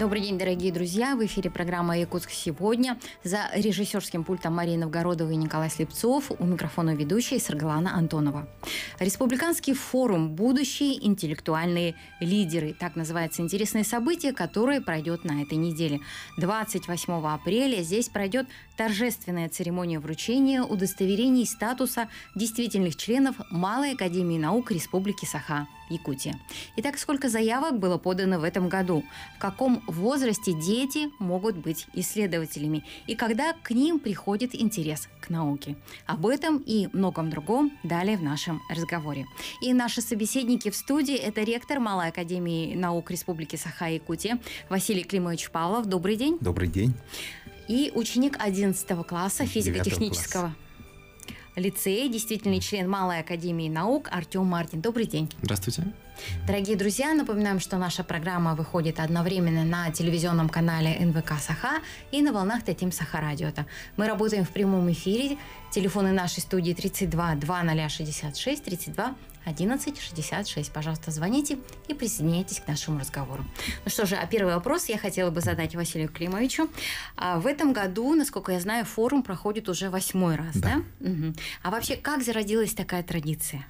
Добрый день, дорогие друзья. В эфире программа «Якутск сегодня». За режиссерским пультом Марии Новгородова и Николай Слепцов. У микрофона ведущая Саргалана Антонова. Республиканский форум «Будущие интеллектуальные лидеры». Так называется интересное событие, которое пройдет на этой неделе. 28 апреля здесь пройдет торжественная церемония вручения удостоверений статуса действительных членов Малой Академии наук Республики Саха, Якутия. Итак, сколько заявок было подано в этом году? В каком возрасте дети могут быть исследователями? И когда к ним приходит интерес к науке? Об этом и многом другом далее в нашем разговоре. И наши собеседники в студии – это ректор Малой Академии наук Республики Саха, Якутия Василий Климович Павлов. Добрый день. Добрый день и ученик 11 класса физико-технического лицея, действительный член Малой Академии Наук Артем Мартин. Добрый день. Здравствуйте. Дорогие друзья, напоминаем, что наша программа выходит одновременно на телевизионном канале НВК Саха и на волнах Татим Саха Радиота. Мы работаем в прямом эфире. Телефоны нашей студии 32 2066 32 11 66. Пожалуйста, звоните и присоединяйтесь к нашему разговору. Ну что же, а первый вопрос я хотела бы задать Василию Климовичу. А в этом году, насколько я знаю, форум проходит уже восьмой раз, да? да? Угу. А вообще, как зародилась такая традиция?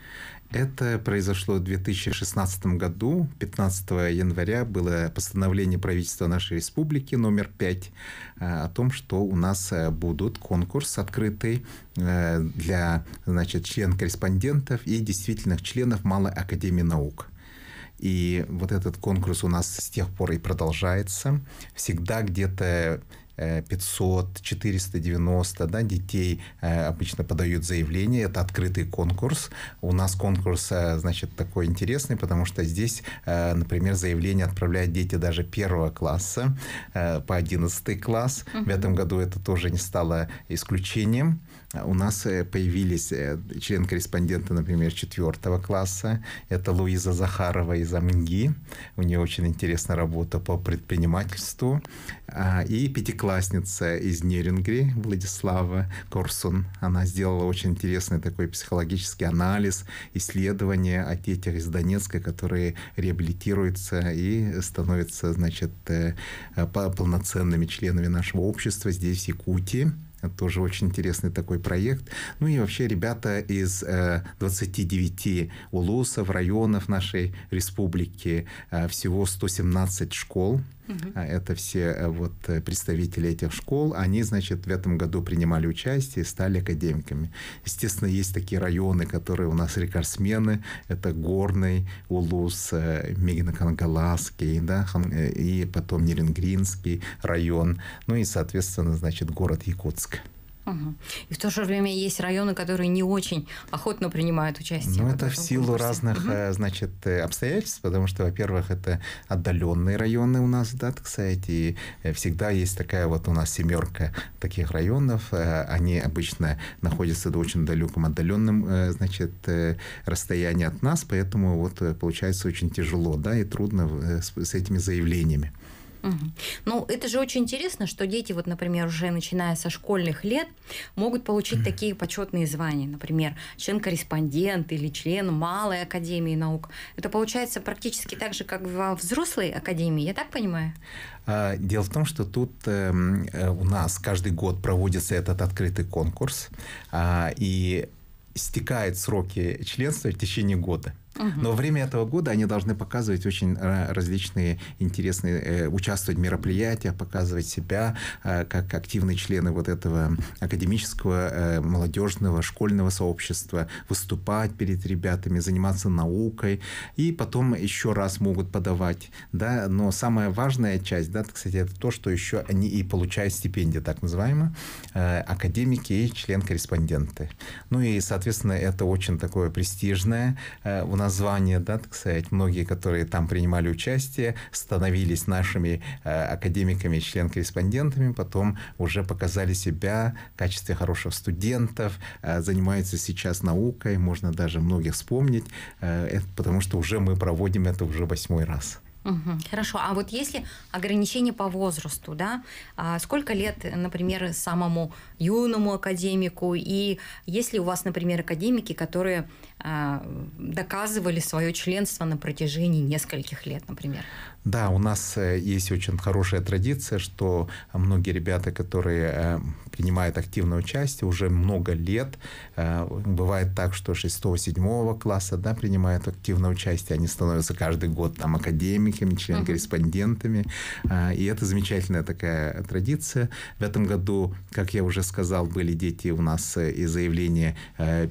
Это произошло в 2016 году. 15 января было постановление правительства нашей республики номер 5 э, о том, что у нас э, будут конкурс открытый э, для значит, член-корреспондентов и действительных членов Малой Академии Наук. И вот этот конкурс у нас с тех пор и продолжается. Всегда где-то 500, э, 490 да, детей э, обычно подают заявление. Это открытый конкурс. У нас конкурс, э, значит, такой интересный, потому что здесь, например, заявление отправляют дети даже первого класса по 11 класс. Uh-huh. В этом году это тоже не стало исключением. А у нас э, появились э, член-корреспонденты, например, четвертого класса. Это Луиза Захарова из Амнги. У нее очень интересная работа по предпринимательству. А, и пятиклассница из Нерингри, Владислава Корсун. Она сделала очень интересный такой психологический анализ, исследование о детях из Донецка, которые реабилитируются и становятся, значит, э, полноценными членами нашего общества здесь, в Якутии. Это тоже очень интересный такой проект. Ну и вообще ребята из 29 э, улусов, районов нашей республики, э, всего 117 школ Угу. Это все э, вот э, представители этих школ. Они, значит, в этом году принимали участие и стали академиками. Естественно, есть такие районы, которые у нас рекордсмены. Это Горный, Улус, э, мегино да, и потом Нерингринский район. Ну и, соответственно, значит, город Якутск. Угу. И в то же время есть районы, которые не очень охотно принимают участие. Ну, это в силу конкурсе. разных, угу. значит, э, обстоятельств, потому что, во-первых, это отдаленные районы у нас, да, так сказать, и э, всегда есть такая вот у нас семерка таких районов. Они обычно находятся в очень далеком, отдаленном, значит, расстоянии от нас, поэтому вот получается очень тяжело, да, и трудно с этими заявлениями. Ну, это же очень интересно, что дети, вот, например, уже начиная со школьных лет, могут получить такие почетные звания, например, член-корреспондент или член Малой Академии наук. Это получается практически так же, как во взрослой академии, я так понимаю? А, дело в том, что тут эм, э, у нас каждый год проводится этот открытый конкурс, а, и стекают сроки членства в течение года. Угу. Но во время этого года они должны показывать очень э, различные интересные, э, участвовать в мероприятиях, показывать себя э, как активные члены вот этого академического, молодежного, школьного сообщества, выступать перед ребятами, заниматься наукой, и потом еще раз могут подавать, да, но самая важная часть, да, кстати, это то, что еще они и получают стипендии так называемые, академики и член-корреспонденты. Ну и, соответственно, это очень такое престижное у нас названия, да, так сказать, многие, которые там принимали участие, становились нашими э, академиками, член-корреспондентами, потом уже показали себя в качестве хороших студентов, э, занимаются сейчас наукой, можно даже многих вспомнить, э, это, потому что уже мы проводим это уже восьмой раз хорошо. А вот если ограничение по возрасту, да, а сколько лет, например, самому юному академику, и если у вас, например, академики, которые а, доказывали свое членство на протяжении нескольких лет, например? Да, у нас э, есть очень хорошая традиция, что многие ребята, которые э, принимают активное участие уже много лет, э, бывает так, что 6-7 класса да, принимают активное участие, они становятся каждый год там академиками, член-корреспондентами, а, и это замечательная такая традиция. В этом году, как я уже сказал, были дети у нас и заявления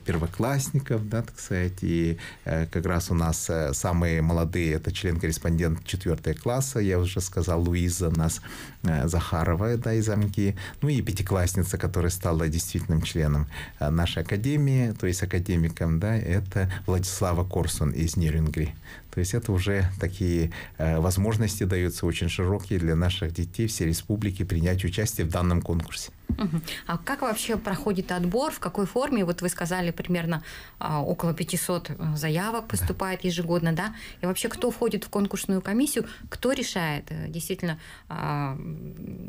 первоклассников, да, так сказать, и как раз у нас самые молодые, это член-корреспондент 4 4 класса, я уже сказал, Луиза у нас э, Захарова, да, из Амки, ну и пятиклассница, которая стала действительным членом э, нашей академии, то есть академиком, да, это Владислава Корсун из Нерюнгри. То есть это уже такие э, возможности даются очень широкие для наших детей всей республики принять участие в данном конкурсе. А как вообще проходит отбор, в какой форме? Вот вы сказали, примерно а, около 500 э, заявок поступает ежегодно, да? И вообще, кто входит в конкурсную комиссию, кто решает, э, действительно, а,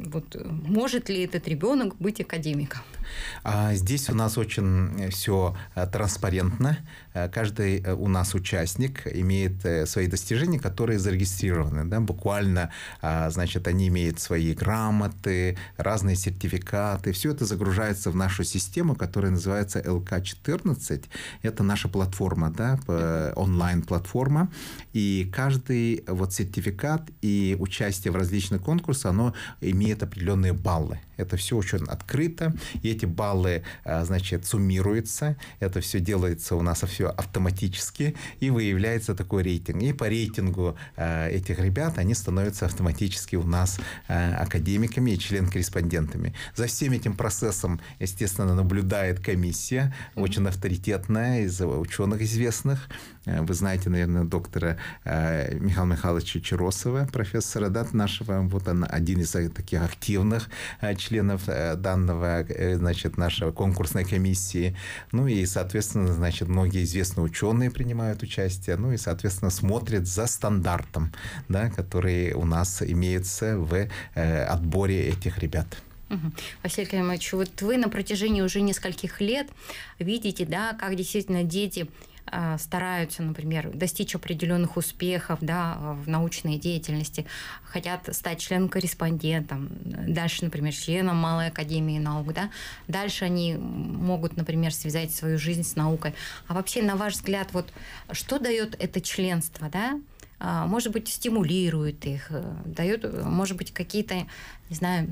вот, может ли этот ребенок быть академиком? А, здесь у нас очень э, все транспарентно. Каждый у нас участник имеет свои достижения, которые зарегистрированы, да, буквально, значит, они имеют свои грамоты, разные сертификаты, даты, все это загружается в нашу систему, которая называется ЛК 14 Это наша платформа, да, онлайн-платформа. И каждый вот сертификат и участие в различных конкурсах, оно имеет определенные баллы. Это все очень открыто. И эти баллы, а, значит, суммируются. Это все делается у нас а, все автоматически. И выявляется такой рейтинг. И по рейтингу а, этих ребят они становятся автоматически у нас академиками и член-корреспондентами. За всем этим процессом, естественно, наблюдает комиссия, очень авторитетная, из ученых известных. Вы знаете, наверное, доктора Михаила Михайловича Чиросова, профессора, да, нашего, вот он один из э, таких активных членов членов э, данного, э, значит, нашего конкурсной комиссии. Ну и, соответственно, значит, многие известные ученые принимают участие, ну и, соответственно, смотрят за стандартом, да, который у нас имеется в э, отборе этих ребят. Василий Климович, вот вы на протяжении уже нескольких лет видите, да, как действительно дети а, стараются, например, достичь определенных успехов да, в научной деятельности, хотят стать членом-корреспондентом, дальше, например, членом Малой Академии наук, да, дальше они могут, например, связать свою жизнь с наукой. А вообще, на ваш взгляд, вот что дает это членство, да, а, может быть, стимулирует их, э, дает, э, может быть, какие-то не знаю,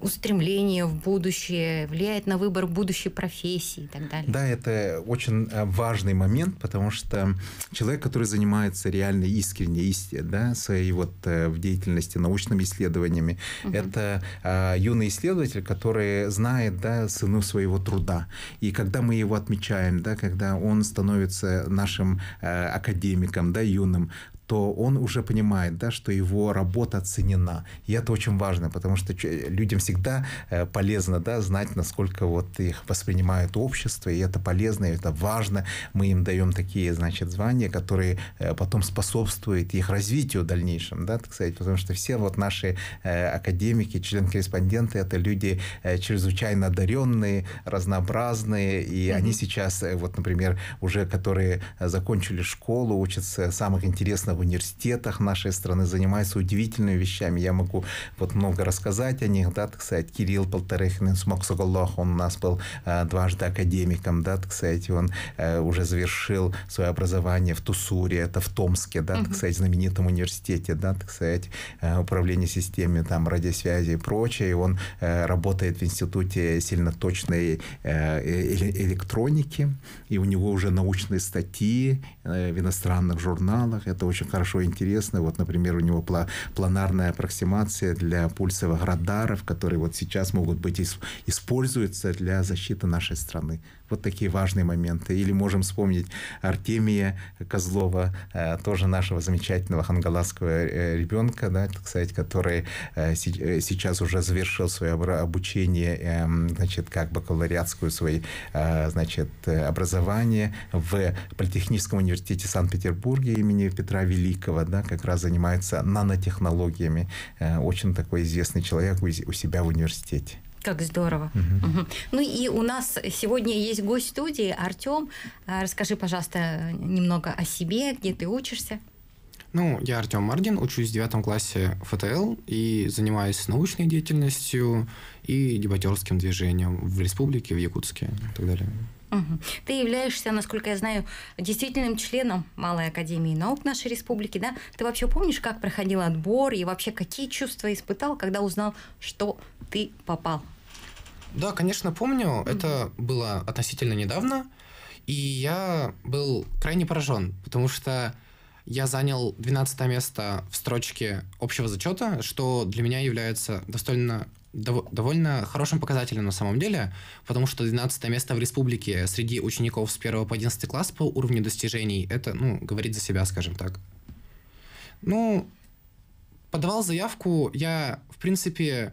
устремление в будущее, влияет на выбор будущей профессии и так далее. Да, это очень э, важный момент, потому что человек, который занимается реально искренне исти, да, своей вот э, в деятельности научными исследованиями, угу. это а, юный исследователь, который знает да, цену своего труда. И когда мы его отмечаем, да, когда он становится нашим а, академиком, да, юным, то он уже понимает, да, что его работа оценена. И это очень важно, потому что людям всегда э, полезно да, знать, насколько вот их воспринимает общество, и это полезно, и это важно. Мы им даем такие, значит, звания, которые э, потом способствуют их развитию в дальнейшем, да, так сказать, потому что все вот наши э, академики, член-корреспонденты, это люди чрезвычайно одаренные, разнообразные, и mm-hmm. они сейчас, вот, например, уже которые закончили школу, учатся самых интересных в университетах нашей страны занимаются удивительными вещами. Я могу вот много рассказать о них, да, так сказать, Кирилл Полторехин, Смоксоголох, он у нас был э, дважды академиком, да, так сказать, он э, уже завершил свое образование в Тусуре, это в Томске, да, так сказать, знаменитом университете, да, так сказать, э, управление системами там радиосвязи и прочее, И он э, работает в институте сильноточной э, э электроники, и у него уже научные статьи э, в иностранных журналах, это очень хорошо интересно. Вот, например, у него планарная аппроксимация для пульсовых радаров, которые вот сейчас могут быть используются для защиты нашей страны. Вот такие важные моменты. Или можем вспомнить Артемия Козлова, э, тоже нашего замечательного хангаласского э, ребенка, да, кстати который э, сейчас уже завершил свое обучение, эм, значит, как бакалавриатскую свои, значит, образование в Политехническом университете Санкт-Петербурге имени Петра Великого, да, как раз занимается нанотехнологиями. Очень такой известный человек у себя в университете. Как здорово. Угу. Угу. Ну и у нас сегодня есть гость студии Артем. А, расскажи, пожалуйста, немного о себе, где ты учишься. Ну, я Артем Мардин, учусь в девятом классе ФТЛ и занимаюсь научной деятельностью и дебатерским движением в республике, в Якутске и так далее. Угу. Ты являешься, насколько я знаю, действительным членом Малой Академии Наук нашей республики, да? Ты вообще помнишь, как проходил отбор и вообще какие чувства испытал, когда узнал, что ты попал да, конечно, помню. Mm-hmm. Это было относительно недавно. И я был крайне поражен, потому что я занял 12 место в строчке общего зачета, что для меня является достойно довольно хорошим показателем на самом деле, потому что 12 место в республике среди учеников с 1 по 11 класс по уровню достижений, это, ну, говорит за себя, скажем так. Ну, подавал заявку я, в принципе,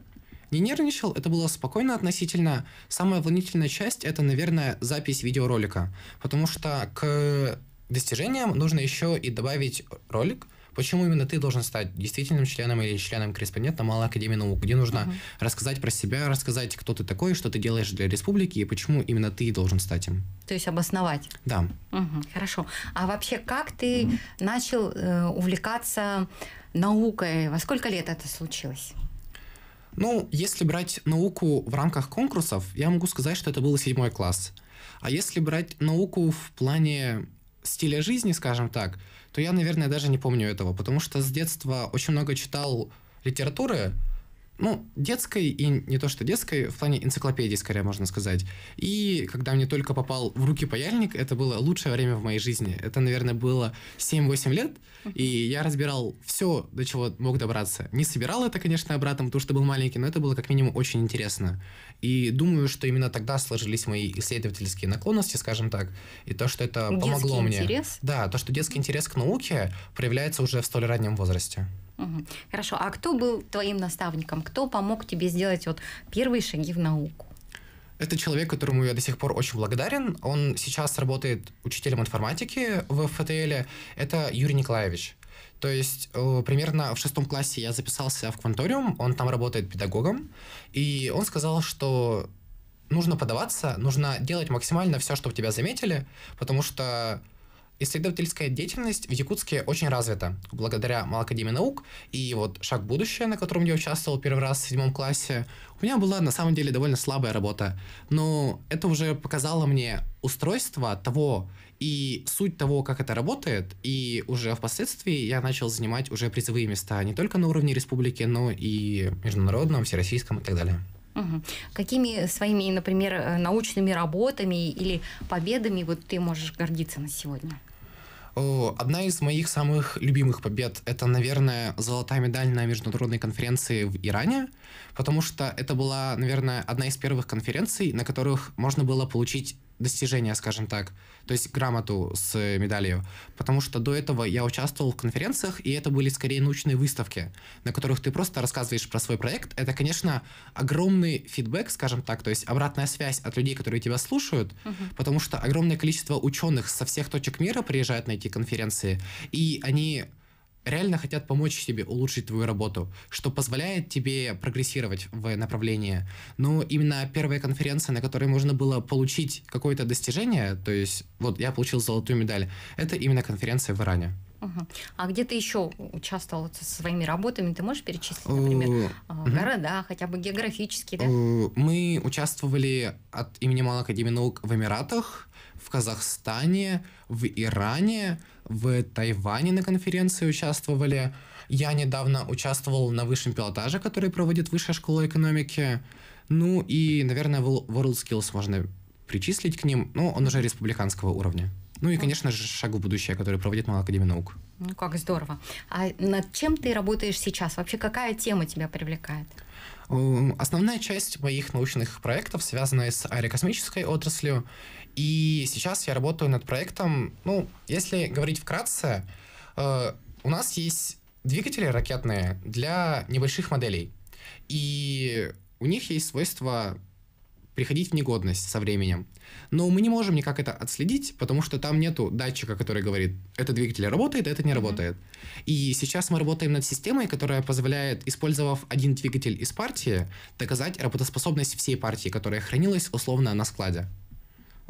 не нервничал, это было спокойно относительно. Самая волнительная часть это, наверное, запись видеоролика, потому что к достижениям нужно еще и добавить ролик, почему именно ты должен стать действительным членом или членом корреспондента Малой Академии Наук, где нужно uh-huh. рассказать про себя, рассказать, кто ты такой, что ты делаешь для республики и почему именно ты должен стать им. То есть обосновать. Да. Uh-huh. Хорошо. А вообще, как ты uh-huh. начал э, увлекаться наукой? Во сколько лет это случилось? Ну, если брать науку в рамках конкурсов, я могу сказать, что это был седьмой класс. А если брать науку в плане стиля жизни, скажем так, то я, наверное, даже не помню этого, потому что с детства очень много читал литературы, ну, детской, и не то что детской, в плане энциклопедии, скорее, можно сказать. И когда мне только попал в руки паяльник, это было лучшее время в моей жизни. Это, наверное, было 7-8 лет, и я разбирал все, до чего мог добраться. Не собирал это, конечно, обратно, потому что был маленький, но это было, как минимум, очень интересно. И думаю, что именно тогда сложились мои исследовательские наклонности, скажем так, и то, что это детский помогло интерес? мне. Да, то, что детский интерес к науке проявляется уже в столь раннем возрасте. Хорошо. А кто был твоим наставником? Кто помог тебе сделать вот первые шаги в науку? Это человек, которому я до сих пор очень благодарен. Он сейчас работает учителем информатики в ФТЛ. Это Юрий Николаевич. То есть э, примерно в шестом классе я записался в Кванториум, он там работает педагогом, и он сказал, что нужно подаваться, нужно делать максимально все, чтобы тебя заметили, потому что Исследовательская деятельность в Якутске очень развита, благодаря Малакадемии наук, и вот «Шаг будущее», на котором я участвовал первый раз в седьмом классе, у меня была на самом деле довольно слабая работа, но это уже показало мне устройство того и суть того, как это работает, и уже впоследствии я начал занимать уже призовые места не только на уровне республики, но и международном, всероссийском и так далее. Какими своими, например, э, научными работами или победами вот ты можешь гордиться на сегодня? Одна из моих самых любимых побед – это, наверное, золотая медаль на международной конференции в Иране, потому что это была, наверное, одна из первых конференций, на которых можно было получить достижение, скажем так, то есть грамоту с медалью, потому что до этого я участвовал в конференциях, и это были скорее научные выставки, на которых ты просто рассказываешь про свой проект. Это, конечно, огромный фидбэк, скажем так, то есть обратная связь от людей, которые тебя слушают, угу. потому что огромное количество ученых со всех точек мира приезжают на эти всякие конференции. И они реально хотят помочь тебе улучшить твою работу, что позволяет тебе прогрессировать в направлении. Но именно первая конференция, на которой можно было получить какое-то достижение, то есть вот я получил золотую медаль, это именно конференция в Иране. Угу. А где ты еще участвовал со своими работами? Ты можешь перечислить, э, например, а, города, хотя бы географические? Да? Э, мы участвовали от имени Малакадемии наук в Эмиратах, в Казахстане, в Иране, в Тайване на конференции участвовали. Я недавно участвовал на высшем пилотаже, который проводит Высшая школа экономики. Ну и, наверное, WorldSkills можно причислить к ним, Ну, он уже республиканского уровня. Ну и, конечно же, шаг в будущее, который проводит Малая Академия наук. Ну, как здорово. А над чем ты работаешь сейчас? Вообще, какая тема тебя привлекает? Эм, основная часть моих научных проектов связана с аэрокосмической отраслью, и сейчас я работаю над проектом. Ну, если говорить вкратце, э, у нас есть двигатели ракетные для небольших моделей. И у них есть свойство приходить в негодность со временем. Но мы не можем никак это отследить, потому что там нету датчика, который говорит, это двигатель работает, это не работает. И сейчас мы работаем над системой, которая позволяет, использовав один двигатель из партии, доказать работоспособность всей партии, которая хранилась условно на складе.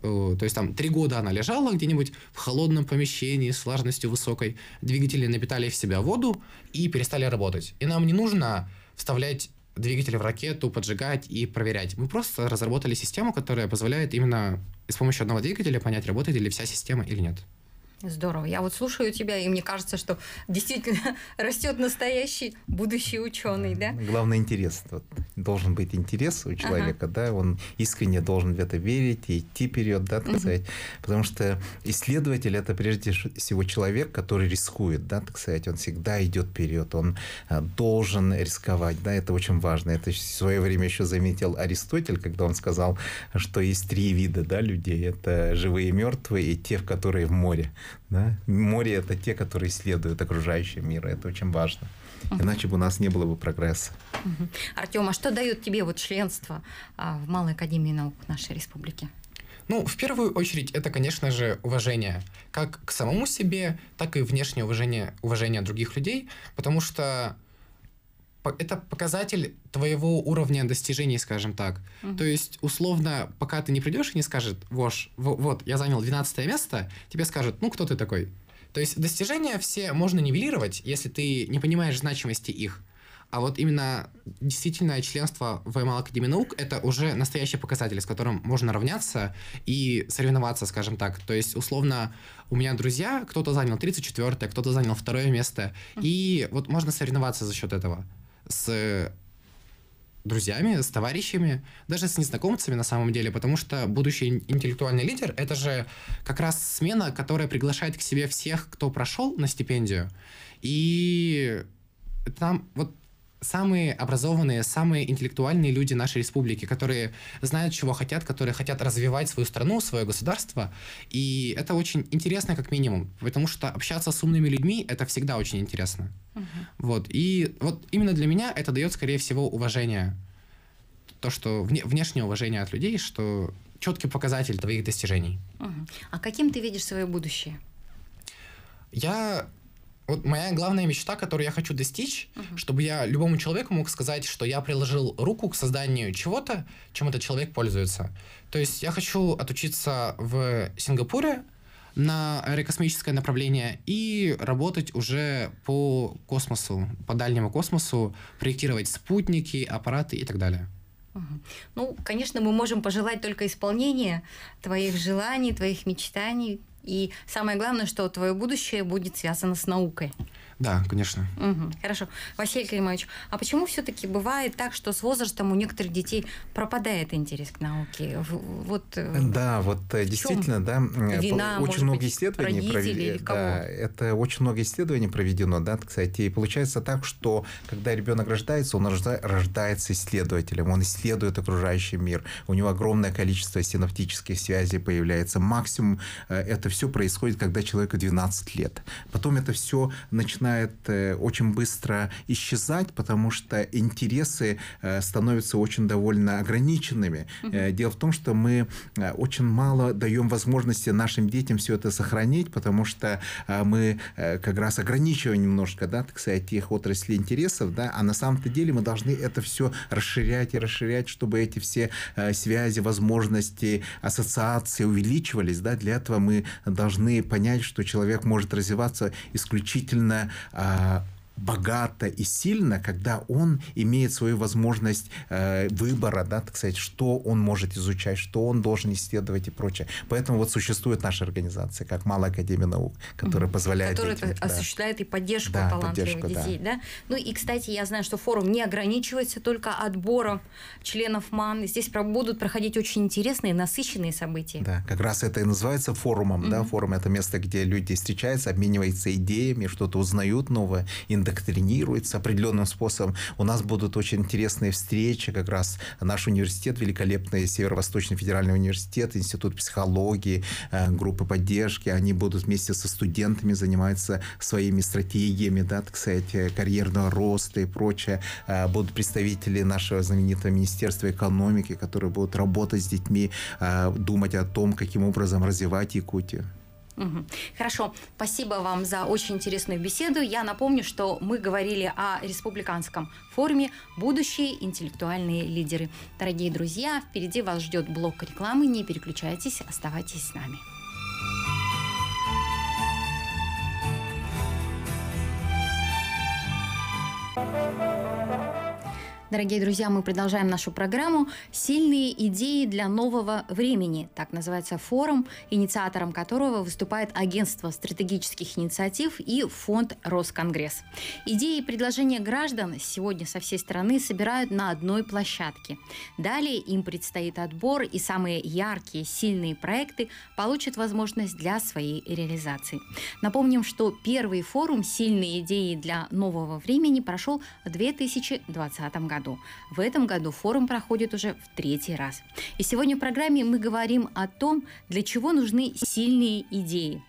Э, то есть там три года она лежала где-нибудь в холодном помещении с влажностью высокой. Двигатели напитали в себя воду и перестали работать. И нам не нужно вставлять двигатели в ракету, поджигать и проверять. Мы просто разработали систему, которая позволяет именно с помощью одного двигателя понять, работает ли вся система или нет. Здорово. Я вот слушаю тебя, и мне кажется, что действительно растет настоящий будущий ученый, да? Главное интерес. Вот должен быть интерес у человека, ага. да, он искренне должен в это верить и идти вперед, да, так угу. сказать. Потому что исследователь это прежде всего человек, который рискует, да, так сказать, он всегда идет вперед, он а, должен рисковать, да, это очень важно. Это в свое время еще заметил Аристотель, когда он сказал, что есть три вида, да, людей. Это живые и мертвые и те, которые в море. Да? Море — это те, которые исследуют окружающий мир. Это очень важно. Иначе бы у нас не было бы прогресса. Угу. Артем, а что дает тебе вот членство а, в Малой Академии наук нашей республики? Ну, в первую очередь, это, конечно же, уважение. Как к самому себе, так и внешнее уважение, уважение других людей. Потому что это показатель твоего уровня достижений, скажем так. Угу. mm То есть, условно, пока ты не придешь и не скажет, Вош, вот, я занял 12 место, тебе скажут, ну, кто ты такой? То есть, достижения все можно нивелировать, если ты не понимаешь значимости их. А вот именно действительное членство в МЛ Академии наук — это уже настоящий показатель, с которым можно равняться и соревноваться, скажем так. То есть, условно, у меня друзья, кто-то занял 34-е, кто-то занял второе место, и вот можно соревноваться за счет этого с э, друзьями, с товарищами, даже с незнакомцами на самом деле, потому что будущий интеллектуальный лидер — это же как раз смена, которая приглашает к себе всех, кто прошел на стипендию. И там вот самые образованные, самые интеллектуальные люди нашей республики, которые знают, чего хотят, которые хотят развивать свою страну, свое государство. И это очень интересно, как минимум, потому что общаться с умными людьми это всегда очень интересно. Угу. Вот. И вот именно для меня это дает, скорее всего, уважение. То, что вне, внешнее уважение от людей, что четкий показатель твоих достижений. Угу. А каким ты видишь свое будущее? Я вот моя главная мечта, которую я хочу достичь, uh-huh. чтобы я любому человеку мог сказать, что я приложил руку к созданию чего-то, чем этот человек пользуется. То есть я хочу отучиться в Сингапуре на аэрокосмическое направление и работать уже по космосу, по дальнему космосу, проектировать спутники, аппараты и так далее. Ну, конечно, мы можем пожелать только исполнения твоих желаний, твоих мечтаний, и самое главное, что твое будущее будет связано с наукой. Да, конечно. Угу, хорошо. Василий Климович, а почему все-таки бывает так, что с возрастом у некоторых детей пропадает интерес к науке? Вот, э, да, вот э, действительно, да, э, вина, очень много быть, исследований проведено. Да, это очень много исследований проведено, да, кстати. И получается так, что когда ребенок рождается, он рождается исследователем, он исследует окружающий мир, у него огромное количество синаптических связей появляется. Максимум это все происходит, когда человеку 12 лет. Потом это все начинается начинает э, очень быстро исчезать, потому что интересы э, становятся очень довольно ограниченными. Угу. Дело в том, что мы очень мало даем возможности нашим детям все это сохранить, потому что мы как раз ограничиваем немножко, да, так сказать, их отрасли интересов, да, а на самом-то деле мы должны это все расширять и расширять, чтобы эти все связи, возможности, ассоциации увеличивались, да, для этого мы должны понять, что человек может развиваться исключительно аа богато и сильно, когда он имеет свою возможность э, выбора, да, так сказать, что он может изучать, что он должен исследовать и прочее. Поэтому вот существует наша организация, как Малая Академия Наук, которая mm-hmm. позволяет Которая детям, это, да. осуществляет и поддержку да, талантливых поддержку, детей, да. да? Ну и, кстати, я знаю, что форум не ограничивается только отбором членов МАН. Здесь будут проходить очень интересные, насыщенные события. Да, как раз это и называется форумом, mm-hmm. да, форум – это место, где люди встречаются, обмениваются идеями, что-то узнают новое, индоктринируется определенным способом. У нас будут очень интересные встречи, как раз наш университет великолепный, Северо-Восточный федеральный университет, Институт психологии, э, группы поддержки, они будут вместе со студентами заниматься своими стратегиями, да, так сказать, э, карьерного роста и прочее. Э, будут представители нашего знаменитого Министерства экономики, которые будут работать с детьми, думать о том, каким образом развивать Якутию. Хорошо, спасибо вам за очень интересную беседу. Я напомню, что мы говорили о республиканском форуме «Будущие интеллектуальные лидеры». Дорогие друзья, впереди вас ждет блок рекламы. Не переключайтесь, оставайтесь с нами. Thank you. Дорогие друзья, мы продолжаем нашу программу «Сильные идеи для нового времени», так называется форум, инициатором которого выступает Агентство стратегических инициатив и фонд Росконгресс. Идеи и предложения граждан сегодня со всей страны собирают на одной площадке. Далее им предстоит отбор, и самые яркие, сильные проекты получат возможность для своей реализации. Напомним, что первый форум «Сильные идеи для нового времени» прошел в 2020 году году. В этом году форум проходит уже в третий раз. И сегодня в программе мы говорим о том, для чего нужны сильные идеи,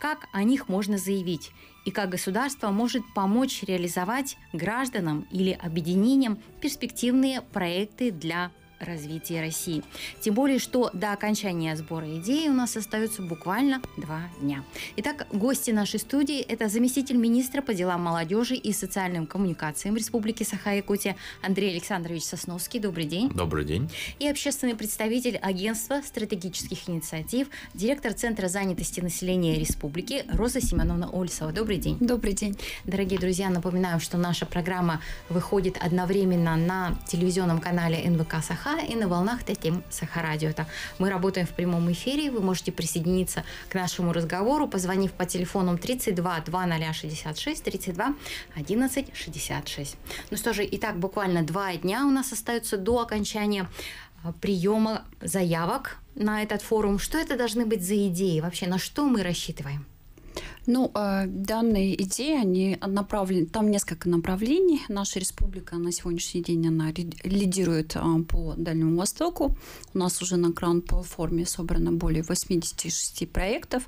как о них можно заявить и как государство может помочь реализовать гражданам или объединениям перспективные проекты для развития России. Тем более, что до окончания сбора идей у нас остается буквально два дня. Итак, гости нашей студии – это заместитель министра по делам молодежи и социальным коммуникациям Республики Саха-Якутия Андрей Александрович Сосновский. Добрый день. Добрый день. И общественный представитель Агентства стратегических инициатив, директор Центра занятости населения Республики Роза Семеновна Ольсова. Добрый день. Добрый день. Дорогие друзья, напоминаю, что наша программа выходит одновременно на телевизионном канале НВК «Саха», и на волнах Татим Сахарадиота. Мы работаем в прямом эфире, вы можете присоединиться к нашему разговору, позвонив по телефону 32 2066 32 11 66. Ну что же, и так буквально два дня у нас остаются до окончания а, приема заявок на этот форум. Что это должны быть за идеи? Вообще, на что мы рассчитываем? Ну, а, данные идеи, они направлены, там несколько направлений. Наша республика на сегодняшний день, она лидирует а, по Дальнему Востоку. У нас уже на гранд-платформе собрано более 86 проектов.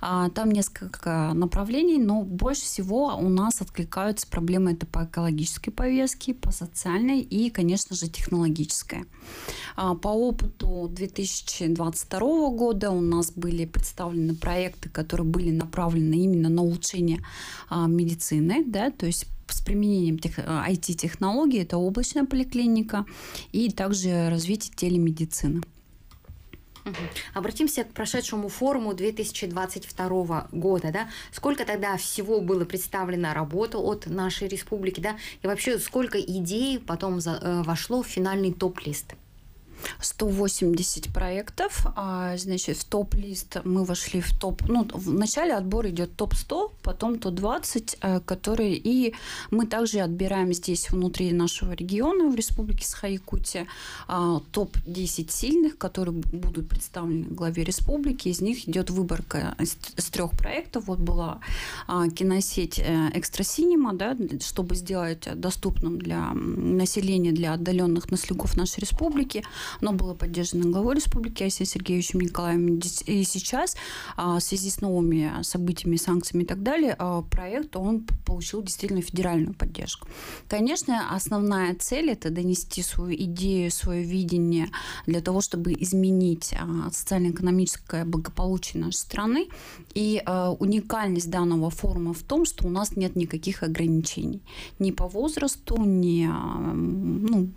А, там несколько направлений, но больше всего у нас откликаются проблемы это по экологической повестке, по социальной и, конечно же, технологической. По опыту 2022 года у нас были представлены проекты, которые были направлены направлены именно на улучшение а, медицины, да, то есть с применением IT-технологий, э, это облачная поликлиника, и также развитие телемедицины. Обратимся к прошедшему форуму 2022 года. Да? Сколько тогда всего было представлено работа от нашей республики? Да? И вообще, сколько идей потом э, вошло в финальный топ-лист? 180 проектов. а Значит, в топ-лист мы вошли в топ... Ну, в начале отбор идет топ-100, потом топ-20, э, которые... И мы также отбираем здесь внутри нашего региона, в Республике Саха-Якутия, а, топ-10 сильных, которые будут представлены главе республики. Из них идет выборка из трех проектов. Вот была а, киносеть э, «Экстрасинема», да, чтобы сделать доступным для населения, для отдаленных наследников нашей республики – оно было поддержано главой республики Асей Сергеевичем Николаевым. И сейчас а, в связи с новыми событиями, санкциями и так далее, а, проект он получил действительно федеральную поддержку. Конечно, основная цель – это донести свою идею, свое видение для того, чтобы изменить а, социально-экономическое благополучие нашей страны. И уникальность данного форума в том, что у нас нет никаких ограничений ни по возрасту, ни ну,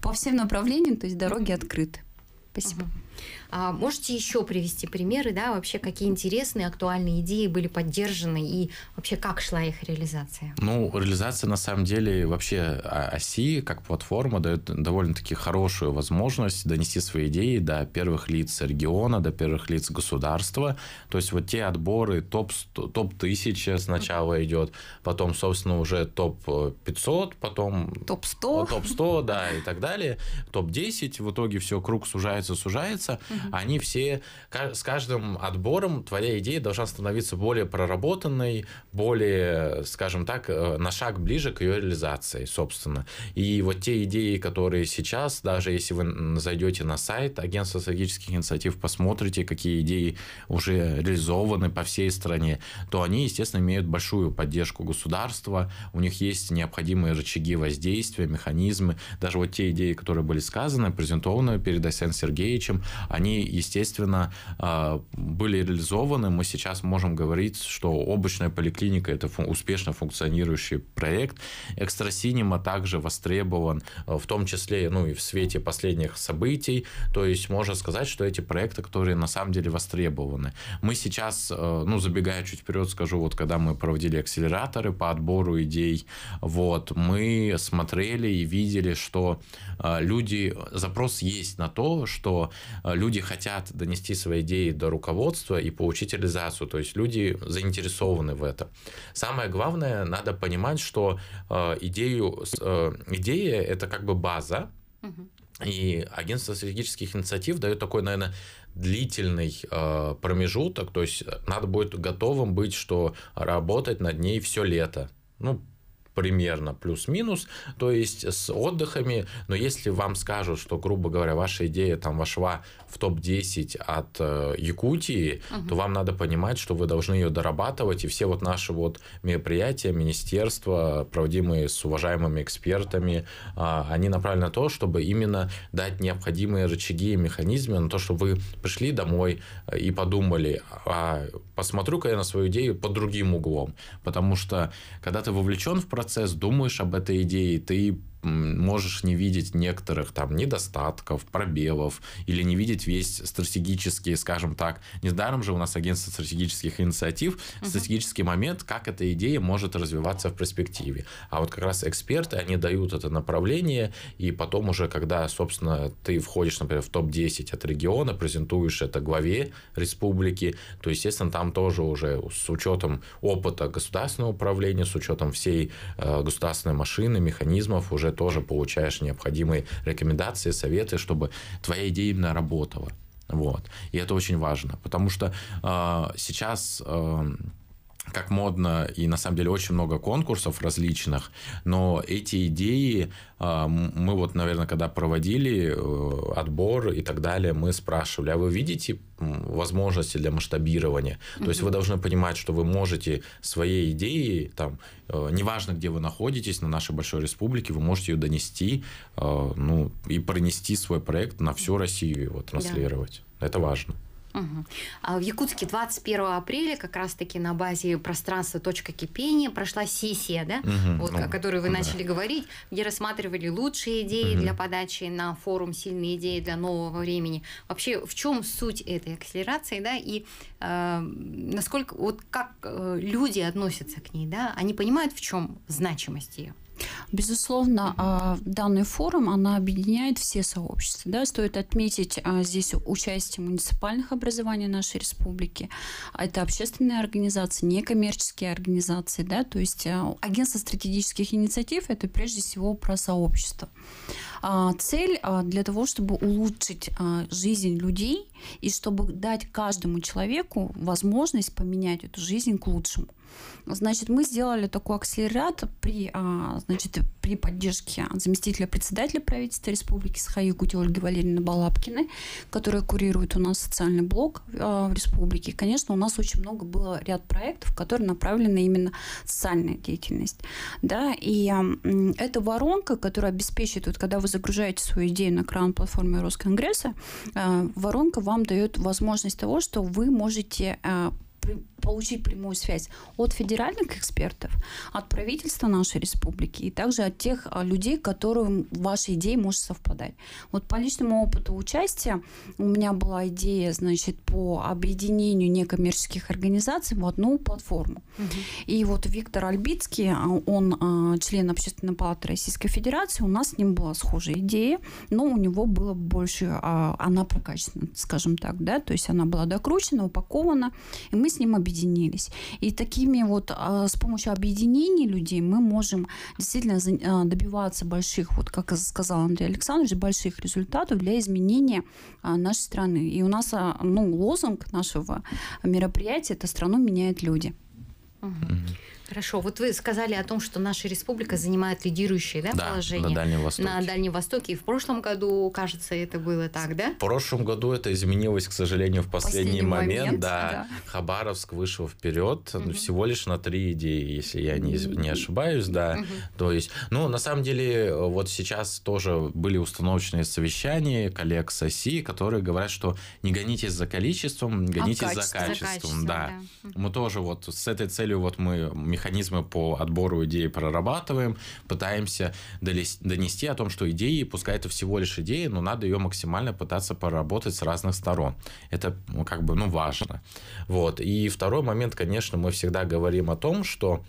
по всем направлениям, то есть дороги открыт. Спасибо. Угу. А можете еще привести примеры, да, вообще какие интересные, актуальные идеи были поддержаны и вообще как шла их реализация? Ну, реализация на самом деле вообще а, оси как платформа дает довольно-таки хорошую возможность донести свои идеи до первых лиц региона, до первых лиц государства. То есть вот те отборы топ-1000 топ, топ сначала mm-hmm. идет, потом, собственно, уже топ-500, э, потом... Топ-100. Топ-100, да, и так далее. Топ-10, в итоге все, круг сужается, сужается. Угу они все с каждым отбором твоя идея должна становиться более проработанной, более, скажем так, э, на шаг ближе к ее реализации, собственно. И вот те идеи, которые сейчас, даже если вы зайдете на сайт Агентства стратегических инициатив, посмотрите, какие идеи уже реализованы по всей стране, то они, естественно, имеют большую поддержку государства, у них есть необходимые рычаги воздействия, механизмы. Даже вот те идеи, которые были сказаны, презентованы перед Айсен Сергеевичем, они естественно, а, были реализованы. Мы сейчас можем говорить, что обычная поликлиника – это успешно функционирующий проект. Экстрасинема также востребован, а, в том числе ну, и в свете последних событий. То есть можно сказать, что эти проекты, которые на самом деле востребованы. Мы сейчас, а, ну, забегая чуть вперед, скажу, вот когда мы проводили акселераторы по отбору идей, вот, мы смотрели и видели, что люди, запрос есть на то, что люди хотят донести свои идеи до руководства и получить реализацию, то есть люди заинтересованы в этом. Самое главное, надо понимать, что э, идею, э, идея – это как бы база, И агентство стратегических инициатив дает такой, наверное, длительный э, промежуток. То есть надо будет готовым быть, что работать над ней все лето. Ну, примерно плюс-минус, то есть с отдыхами, но если вам скажут, что, грубо говоря, ваша идея там вошла в топ-10 от э, Якутии, угу. то вам надо понимать, что вы должны ее дорабатывать, и все вот наши вот мероприятия, министерства, проводимые с уважаемыми экспертами, э, они направлены на то, чтобы именно дать необходимые рычаги и механизмы на то, чтобы вы пришли домой э, и подумали, а посмотрю-ка я на свою идею под другим углом, потому что когда ты вовлечен в процесс, процесс, думаешь об этой идее, ты можешь не видеть некоторых там недостатков, пробелов, или не видеть весь стратегический, скажем так, недаром же у нас агентство стратегических инициатив, угу. стратегический момент, как эта идея может развиваться в перспективе. А вот как раз эксперты, они дают это направление, и потом уже, когда, собственно, ты входишь, например, в топ-10 от региона, презентуешь это главе республики, то, естественно, там тоже уже с учетом опыта государственного управления, с учетом всей э, государственной машины, механизмов уже тоже получаешь необходимые рекомендации, советы, чтобы твоя идея именно работала. Вот. И это очень важно, потому что э, сейчас э, как модно, и на самом деле очень много конкурсов различных, но эти идеи а, мы вот, наверное, когда проводили э, отбор и так далее, мы спрашивали, а вы видите возможности для масштабирования? Mm-hmm. То есть вы должны понимать, что вы можете своей идеей, там, э, неважно, где вы находитесь, на нашей большой республике, вы можете ее донести, э, ну, и пронести свой проект на всю Россию, его транслировать. Да. Это важно. Угу. В Якутске 21 апреля как раз-таки на базе пространства «Точка кипения» прошла сессия, да, угу. вот, ну, о которой вы да. начали говорить, где рассматривали лучшие идеи угу. для подачи на форум «Сильные идеи для нового времени». Вообще, в чем суть этой акселерации, да, и э, насколько, вот как э, люди относятся к ней, да, они понимают, в чем значимость ее? Безусловно, а, данный форум, она объединяет все сообщества. Да? Стоит отметить а, здесь участие муниципальных образований нашей республики. А это общественные организации, некоммерческие организации. Да? То есть агентство стратегических инициатив – это прежде всего про сообщество. Цель для того, чтобы улучшить жизнь людей и чтобы дать каждому человеку возможность поменять эту жизнь к лучшему. Значит, мы сделали такой акселератор при, а, значит, при поддержке заместителя председателя правительства Республики Саха-Якутии Ольги Валерьевны Балабкиной, которая курирует у нас социальный блок а, в республике. Конечно, у нас очень много было ряд проектов, которые направлены именно на социальную деятельность. Да? И а, эта воронка, которая обеспечивает, вот, когда вы загружаете свою идею на кран-платформе Росконгресса, воронка вам дает возможность того, что вы можете получить прямую связь от федеральных экспертов, от правительства нашей республики и также от тех а, людей, которым ваши идеи может совпадать. Вот по личному опыту участия у меня была идея, значит, по объединению некоммерческих организаций в одну платформу. Угу. И вот Виктор Альбицкий, а, он а, член Общественной палаты Российской Федерации, у нас с ним была схожая идея, но у него было больше, она прокачана, скажем так, да, то есть она была докручена, упакована, и мы с ним объединились объединились. И такими вот а, с помощью объединений людей мы можем действительно а, добиваться больших, вот как сказал Андрей Александрович, больших результатов для изменения а, нашей страны. И у нас ну, лозунг нашего мероприятия – это «Страну меняют люди». Угу. Хорошо. Вот вы сказали о том, что наша республика занимает лидирующее да, да, положение на Дальнем, Востоке. на Дальнем Востоке. И в прошлом году, кажется, это было так, да? В прошлом году это изменилось, к сожалению, в последний, последний момент. момент да. да. Хабаровск вышел вперед угу. всего лишь на три идеи, если я не, не ошибаюсь, да. Угу. То есть, ну, на самом деле, вот сейчас тоже были установочные совещания коллег с ОСИ, которые говорят, что не гонитесь за количеством, а гонитесь а качество, за качеством, за качеством да. да. Мы тоже вот с этой целью вот мы механизмы по отбору идеи прорабатываем, пытаемся донести о том, что идеи, пускай это всего лишь идеи, но надо ее максимально пытаться поработать с разных сторон. Это ну, как бы ну, важно. Вот. И второй момент, конечно, мы всегда говорим о том, что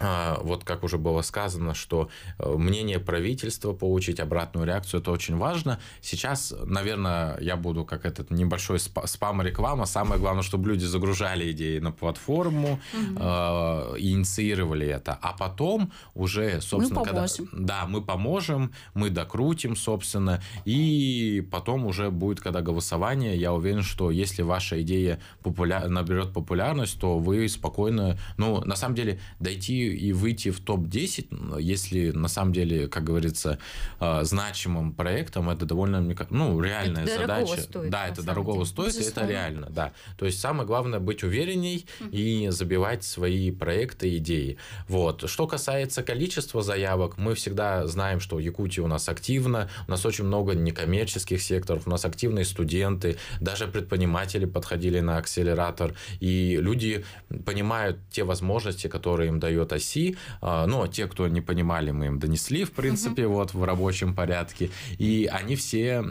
а, вот как уже было сказано, что э, мнение правительства получить, обратную реакцию, это очень важно. Сейчас, наверное, я буду как этот небольшой спам-реклама. Самое главное, чтобы люди загружали идеи на платформу, угу. э, инициировали это. А потом уже, собственно, мы когда... Да, мы поможем, мы докрутим, собственно. И потом уже будет, когда голосование, я уверен, что если ваша идея популя... наберет популярность, то вы спокойно... Ну, на самом деле, дойти и выйти в топ-10, если на самом деле, как говорится, а, значимым проектом, это довольно, ну, реальная это задача. Стоит, да, это дорогого деле. стоит, Безусловно. это реально, да. То есть самое главное быть уверенней и забивать свои проекты, идеи. Вот. Что касается количества заявок, мы всегда знаем, что Якутия у нас активно, у нас очень много некоммерческих секторов, у нас активные студенты, даже предприниматели подходили на акселератор, и люди понимают те возможности, которые им дает оси. А, Но ну, а те, кто не понимали, мы им донесли, в принципе, вот в рабочем порядке. И они все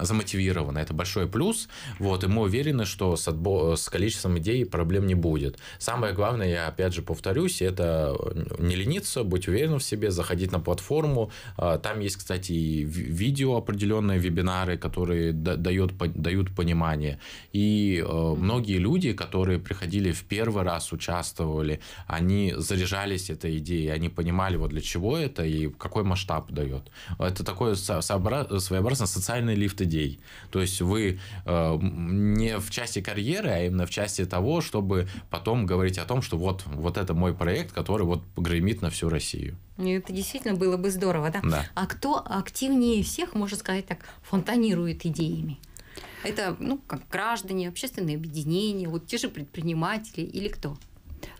замотивированы. Это большой плюс. Вот, и мы уверены, что с, отбо... с количеством идей проблем не будет. Самое главное, я опять же повторюсь, это не лениться, быть уверенным в себе, заходить на платформу. А, там есть, кстати, и видео определенные, вебинары, которые дают, дают понимание. И э, многие люди, которые приходили в первый раз, участвовали, они заряжали проникались этой идеей, они понимали, вот для чего это и какой масштаб дает. Это такой своеобразно социальный лифт идей. То есть вы э, не в части карьеры, а именно в части того, чтобы потом говорить о том, что вот, вот это мой проект, который вот гремит на всю Россию. Ну, это действительно было бы здорово, да? да. А кто активнее всех, можно сказать так, фонтанирует идеями? Это, ну, как граждане, общественные объединения, вот те же предприниматели или кто?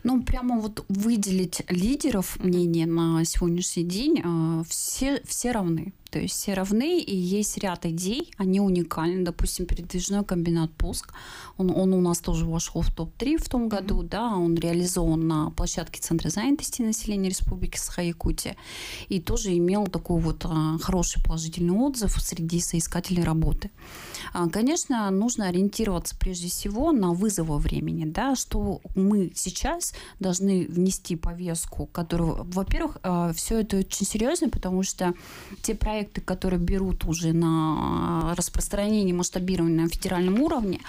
Ну, прямо вот выделить лидеров мнения на сегодняшний день, а, все, все равны. То есть все равны, и есть ряд идей, они уникальны. Допустим, передвижной комбинат «Пуск», он, он у нас тоже вошел в топ-3 в том году, да, он реализован на площадке Центра занятости населения Республики Саха-Якутия, и тоже имел такой вот а, хороший положительный отзыв среди соискателей работы. А, конечно, нужно ориентироваться прежде всего на вызовы времени, да, что мы сейчас должны внести повестку, которую, во-первых, э, все это очень серьезно, потому что те проекты, которые берут уже на распространение масштабирования на федеральном уровне,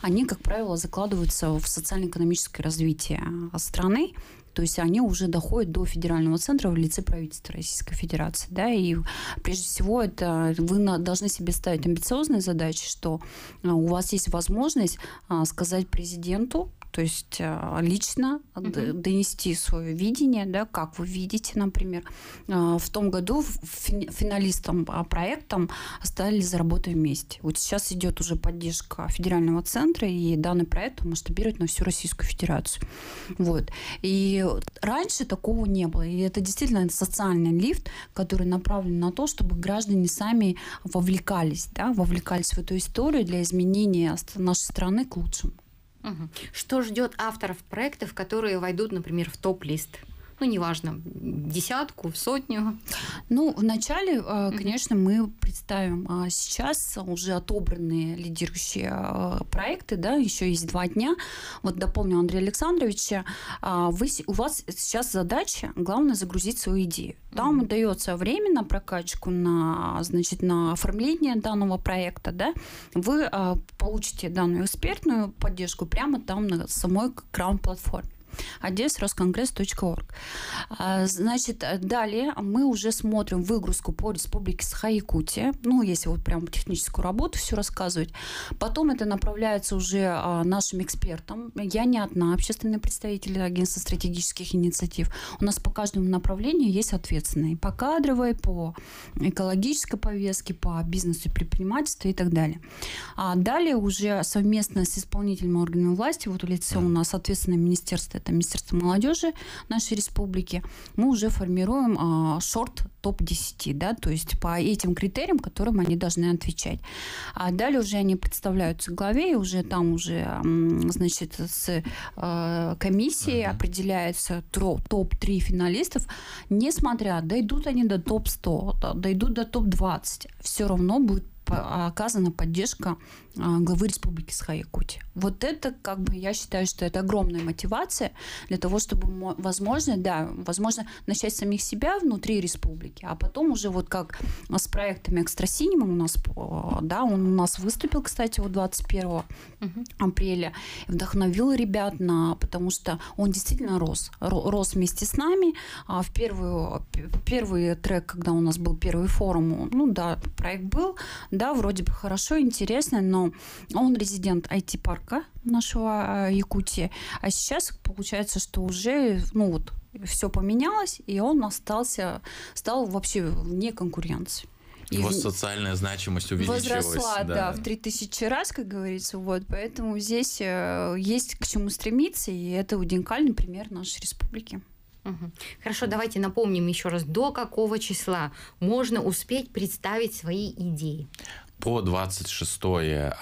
они, как правило, закладываются в социально-экономическое развитие страны, то есть они уже доходят до федерального центра в лице правительства Российской Федерации. Да, и прежде всего это вы должны себе ставить амбициозные задачи, что э, у вас есть возможность э, сказать президенту то есть а, лично Uh-huh. донести свое видение, да, как вы видите, например. А, в том году финалистом а, проектом стали «Заработаем вместе». Вот сейчас идет уже поддержка федерального центра, и данный проект масштабирует на всю Российскую Федерацию. Вот. И раньше такого не было. И это действительно социальный лифт, который направлен на то, чтобы граждане сами вовлекались, да, вовлекались в эту историю для изменения нашей страны к лучшему. Что ждет авторов проектов, которые войдут, например, в топ-лист? ну, неважно, десятку, в сотню? Ну, вначале, конечно, мы представим а сейчас уже отобранные лидирующие проекты, да, еще есть два дня. Вот дополню Андрея Александровича, вы, у вас сейчас задача, главное, загрузить свою идею. Там mm-hmm. дается время на прокачку, на, значит, на оформление данного проекта, да, вы получите данную экспертную поддержку прямо там на самой краун платформе одессросконгресс.орг. А, значит, далее мы уже смотрим выгрузку по республике Саха-Якутия. Ну, если вот прям техническую работу все рассказывать. Потом это направляется уже а, нашим экспертам. Я не одна общественный представитель агентства стратегических инициатив. У нас по каждому направлению есть ответственные. По кадровой, по экологической повестке, по бизнесу и предпринимательству и так далее. А далее уже совместно с исполнительными органами власти, вот лицо у нас ответственное министерство это Министерство молодежи нашей республики, мы уже формируем а, шорт топ-10, да, то есть по этим критериям, которым они должны отвечать. А далее уже они представляются главе, и уже там уже, значит, с э, комиссией uh-huh. определяется топ-3 финалистов, несмотря, дойдут они до топ-100, дойдут до топ-20, все равно будет а, оказана поддержка а, главы республики саха Вот это, как бы, я считаю, что это огромная мотивация для того, чтобы, возможно, да, возможно, начать самих себя внутри республики, а потом уже вот как с проектами экстрасинима у нас, да, он у нас выступил, кстати, вот 21 апреля, вдохновил ребят на, потому что он действительно рос, рос вместе с нами. А в первую, первый трек, когда у нас был первый форум, ну да, проект был, да, вроде бы хорошо, интересно, но он резидент IT-парка нашего э, Якутии, а сейчас получается, что уже, ну вот, все поменялось, и он остался, стал вообще вне конкуренции. Его социальная значимость увеличилась. Возросла, да. да, в 3000 раз, как говорится. Вот, поэтому здесь э, есть к чему стремиться, и это уникальный пример нашей республики. Хорошо, давайте напомним еще раз, до какого числа можно успеть представить свои идеи? по 26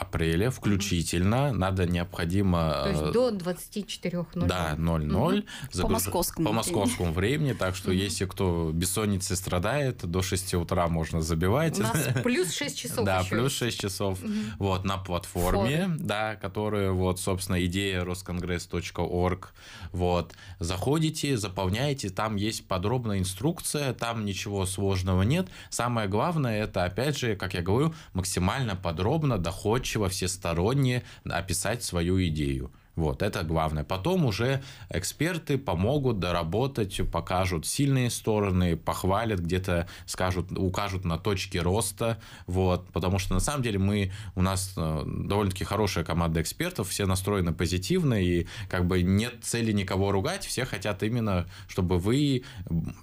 апреля включительно надо необходимо... То есть э, до 24.00. Да, 00. Угу. Загруж... По московскому По московскому времени, так что угу. если кто бессонницей страдает, до 6 утра можно забивать. У нас плюс 6 часов Да, плюс 6 часов угу. вот на платформе, Форум. да, которая вот, собственно, идея росконгресс.орг. Вот. Заходите, заполняете, там есть подробная инструкция, там ничего сложного нет. Самое главное, это, опять же, как я говорю, максимально максимально подробно, доходчиво, всесторонне описать свою идею. Вот, это главное. Потом уже эксперты помогут доработать, покажут сильные стороны, похвалят где-то, скажут, укажут на точки роста. Вот, потому что на самом деле мы, у нас э, довольно-таки хорошая команда экспертов, все настроены позитивно, и как бы нет цели никого ругать, все хотят именно, чтобы вы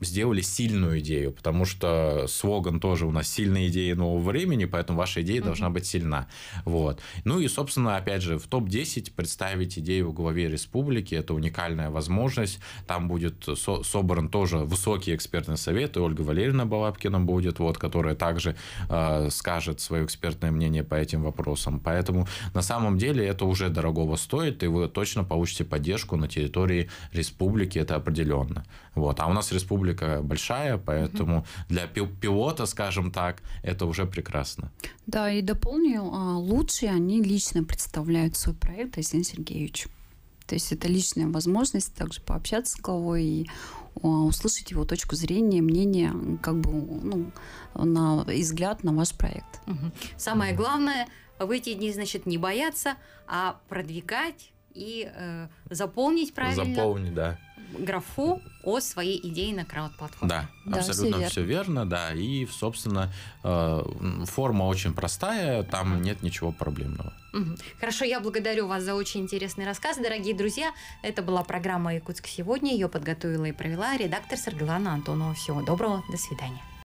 сделали сильную идею, потому что слоган тоже у нас «Сильные идеи нового времени», поэтому ваша идея mm-hmm. должна быть сильна. Вот. Ну и, собственно, опять же, в топ-10 представить идеи в главе республики. Это уникальная возможность. Там будет со собран тоже высокий экспертный совет. И Ольга Валерьевна Балабкина будет, вот, которая также э, скажет свое экспертное мнение по этим вопросам. Поэтому на самом деле это уже дорогого стоит, и вы точно получите поддержку на территории республики, это определенно. Вот. А у нас республика большая, поэтому для пи пилота, скажем так, это уже прекрасно. Да, и дополню, а, лучше они лично представляют свой проект, Арсен Сергеевич. То есть это личная возможность также пообщаться с главой и а, услышать его точку зрения, мнение, как бы, ну, на и взгляд на ваш проект. Самое главное в эти дни, значит, не бояться, а продвигать и э, заполнить правильно. Заполнить, да графу о своей идее на крауд-платформе. Да, да, абсолютно все, все верно. да. И, собственно, э, форма очень простая, там нет ничего проблемного. Хорошо, я благодарю вас за очень интересный рассказ, дорогие друзья. Это была программа «Якутск сегодня». Ее подготовила и провела редактор Саргалана Антонова. Всего доброго, до свидания.